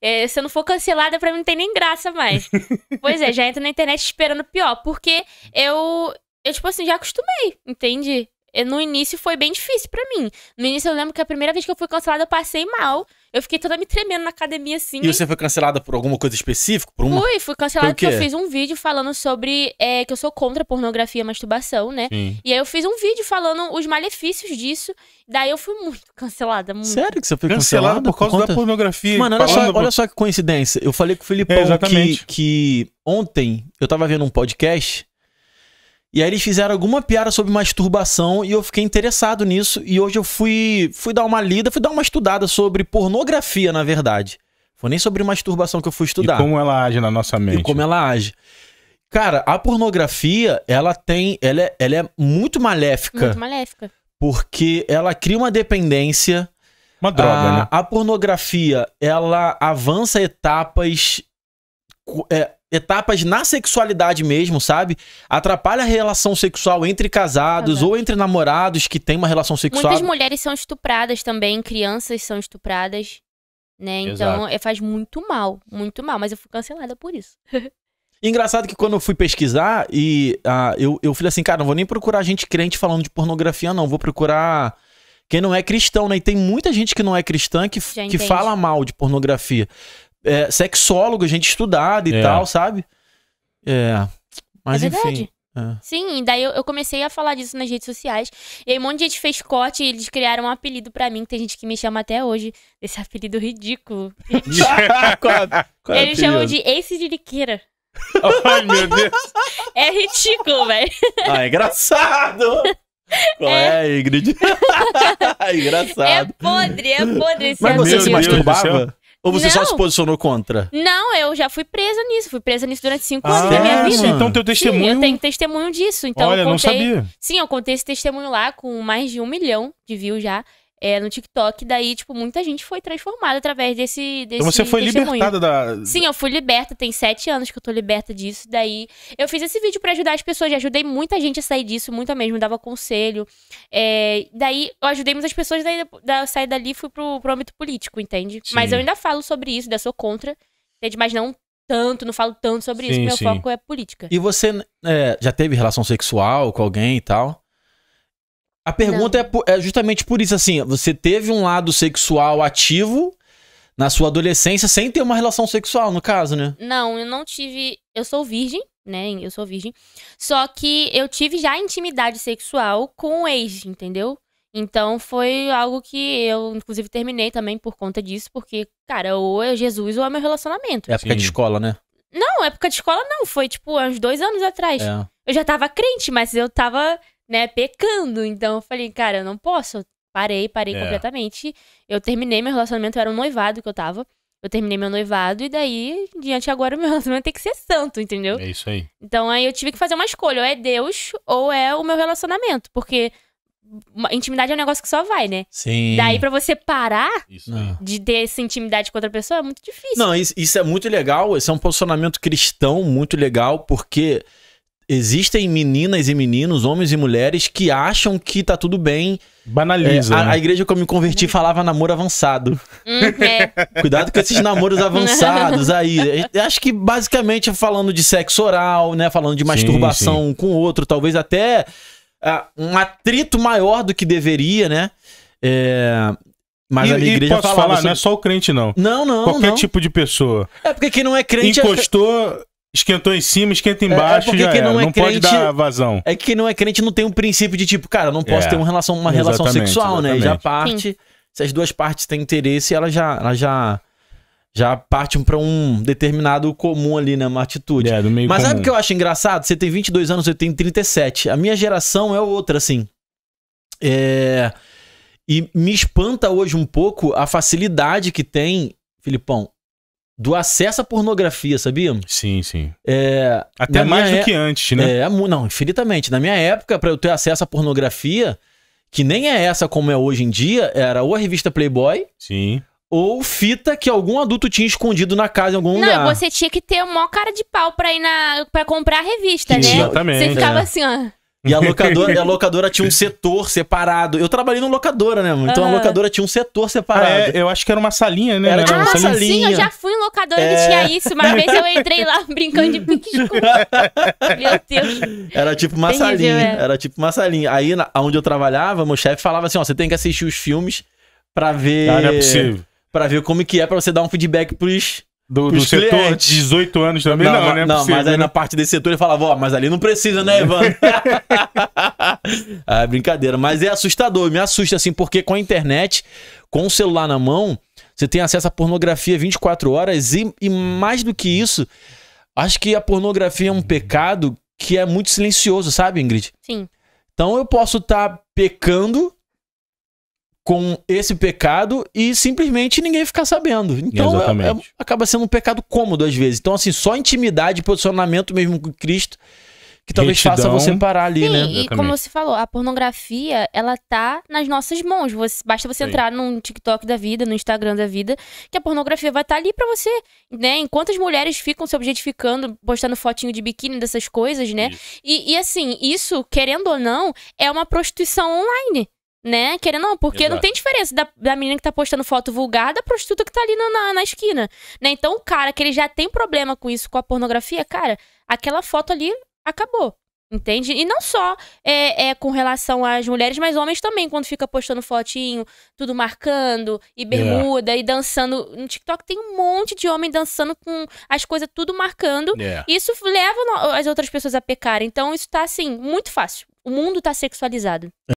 É, se eu não for cancelada, pra mim não tem nem graça mais. pois é, já entra na internet esperando pior, porque eu, eu, tipo assim, já acostumei, entende? É, no início foi bem difícil para mim. No início eu lembro que a primeira vez que eu fui cancelada eu passei mal. Eu fiquei toda me tremendo na academia assim. E você foi cancelada por alguma coisa específica? Por uma... Fui, fui cancelada por porque eu fiz um vídeo falando sobre é, que eu sou contra pornografia e masturbação, né? Sim. E aí eu fiz um vídeo falando os malefícios disso. Daí eu fui muito cancelada. Muito. Sério que você foi cancelada, cancelada por causa por da pornografia? Mano, olha só, por... olha só que coincidência. Eu falei com o Felipe é, que, que ontem eu tava vendo um podcast e aí eles fizeram alguma piada sobre masturbação e eu fiquei interessado nisso. E hoje eu fui, fui dar uma lida, fui dar uma estudada sobre pornografia, na verdade. Foi nem sobre masturbação que eu fui estudar. E como ela age na nossa mente. E como ela age. Cara, a pornografia, ela tem. Ela é, ela é muito maléfica. Muito maléfica. Porque ela cria uma dependência. Uma droga, a, né? A pornografia, ela avança etapas é, etapas na sexualidade mesmo, sabe? Atrapalha a relação sexual entre casados ah, ou entre namorados que tem uma relação sexual. Muitas mulheres são estupradas também, crianças são estupradas, né? Então é faz muito mal, muito mal, mas eu fui cancelada por isso. Engraçado que quando eu fui pesquisar e uh, eu, eu falei assim, cara, não vou nem procurar gente crente falando de pornografia, não. Vou procurar quem não é cristão, né? E tem muita gente que não é cristã que, que fala mal de pornografia é, sexóloga, gente estudada e é. tal, sabe? É. é mas é enfim. É. Sim, daí eu, eu, comecei a falar disso nas redes sociais. E aí um monte de gente fez corte e eles criaram um apelido para mim, que tem gente que me chama até hoje esse apelido ridículo. qual, qual eles chamam de Ace de Liqueira. Ai, meu Deus. É ridículo, velho. Ah, é engraçado. Qual é, é Ingrid? é engraçado. É podre, é podre esse Mas você se masturbava? Ou você não. só se posicionou contra? Não, eu já fui presa nisso. Fui presa nisso durante cinco anos da ah, minha vida. Então, teu testemunho. Sim, eu tenho testemunho disso. Então, Olha, eu contei... não sabia. Sim, eu contei esse testemunho lá com mais de um milhão de views já é, no TikTok. Daí, tipo, muita gente foi transformada através desse. desse então você foi testemunho. libertada da. Sim, eu fui liberta. Tem sete anos que eu tô liberta disso. Daí, eu fiz esse vídeo para ajudar as pessoas. Eu ajudei muita gente a sair disso, muita mesmo. Dava conselho. É, daí, eu ajudei muitas pessoas. Daí, eu saí dali e fui pro, pro âmbito político, entende? Sim. Mas eu ainda falo sobre isso, da sou contra. Entende? Mas não tanto, não falo tanto sobre sim, isso. Meu sim. foco é política. E você é, já teve relação sexual com alguém e tal? A pergunta é, é, justamente por isso, assim, você teve um lado sexual ativo na sua adolescência sem ter uma relação sexual, no caso, né? Não, eu não tive. Eu sou virgem, né? Eu sou virgem. Só que eu tive já intimidade sexual com o ex, entendeu? Então foi algo que eu, inclusive, terminei também por conta disso, porque, cara, ou é Jesus ou é meu relacionamento. É época Sim. de escola, né? Não, época de escola não. Foi, tipo, uns dois anos atrás. É. Eu já tava crente, mas eu tava né, pecando. Então eu falei, cara, eu não posso. Parei, parei é. completamente. Eu terminei meu relacionamento, era um noivado que eu tava. Eu terminei meu noivado e daí, diante agora, meu relacionamento tem que ser santo, entendeu? É isso aí. Então aí eu tive que fazer uma escolha, ou é Deus ou é o meu relacionamento, porque intimidade é um negócio que só vai, né? Sim. Daí para você parar de ter essa intimidade com outra pessoa é muito difícil. Não, isso, isso é muito legal, esse é um posicionamento cristão muito legal, porque Existem meninas e meninos, homens e mulheres que acham que tá tudo bem. Banaliza. É, a, né? a, igreja que eu me converti uhum. falava namoro avançado. Uhum, é. Cuidado com esses namoros avançados aí. Acho que basicamente falando de sexo oral, né? Falando de masturbação sim, sim. com o outro, talvez até uh, um atrito maior do que deveria, né? É, mas e, a igreja e posso falar, sobre... não é só o crente, não. Não, não. Qualquer não. tipo de pessoa. É porque quem não é crente. É Encostou, Esquentou em cima, esquenta é, é embaixo, é, porque quem não, É não crente, pode dar vazão. É que quem não é crente não tem um princípio de tipo, cara, não posso é, ter uma relação, uma relação sexual, né? exatamente. né? E já parte, Sim. se as duas partes têm interesse, ela já, ela já, já parte para um determinado comum ali, né? Uma atitude. É, do meio Mas comum. sabe o que eu acho engraçado? Você tem 22 anos, eu tenho 37. A minha geração é outra, assim. É... E me espanta hoje um pouco a facilidade que tem, Filipão, do acesso à pornografia, sabia? Sim, sim. É, Até mais do é- que antes, né? É, não, infinitamente. Na minha época, para eu ter acesso à pornografia, que nem é essa como é hoje em dia, era ou a revista Playboy. Sim. Ou fita que algum adulto tinha escondido na casa em algum não, lugar. Não, você tinha que ter uma cara de pau pra ir na. para comprar a revista, né? Exatamente. Você ficava é. assim, ó. E a locadora, a locadora tinha um setor separado. Eu trabalhei numa locadora, né? Então a locadora tinha um setor separado. Ah, é, eu acho que era uma salinha, né? né? Era, tipo uma salinha. sim, eu já fui em locadora é... que tinha isso. Uma vez eu entrei lá brincando de pique-esconde. Meu Deus. Era tipo uma Terrível, salinha. É. Era tipo uma salinha. Aí, na, onde eu trabalhava, meu chefe falava assim, ó, você tem que assistir os filmes pra ver... Ah, não é possível. Pra ver como que é, pra você dar um feedback pros do, do setor clientes. É 18 anos também? Não, não, não, é não possível, mas aí né? na parte desse setor ele falava, ó, mas ali não precisa, né, Ivan ah, brincadeira. Mas é assustador, me assusta assim, porque com a internet, com o celular na mão, você tem acesso à pornografia 24 horas e, e mais do que isso, acho que a pornografia é um pecado que é muito silencioso, sabe, Ingrid? Sim. Então eu posso estar tá pecando com esse pecado e simplesmente ninguém ficar sabendo. Então é, é, acaba sendo um pecado cômodo às vezes. Então, assim, só intimidade e posicionamento mesmo com Cristo que talvez Retidão. faça você parar ali, Sim, né? Exatamente. E como você falou, a pornografia, ela tá nas nossas mãos. Você, basta você Sim. entrar num TikTok da vida, no Instagram da vida, que a pornografia vai estar tá ali para você, né? Enquanto as mulheres ficam se objetificando, postando fotinho de biquíni, dessas coisas, né? E, e assim, isso, querendo ou não, é uma prostituição online. Né? Querendo não, porque Exato. não tem diferença da, da menina que tá postando foto vulgar da prostituta que tá ali na, na, na esquina. Né? Então, o cara que ele já tem problema com isso, com a pornografia, cara, aquela foto ali acabou. Entende? E não só é, é, com relação às mulheres, mas homens também, quando fica postando fotinho, tudo marcando, e é. bermuda, yeah. e dançando. No TikTok tem um monte de homem dançando com as coisas tudo marcando. Yeah. É. Isso leva as outras pessoas a pecar. Então, isso tá assim, muito fácil. O mundo tá sexualizado.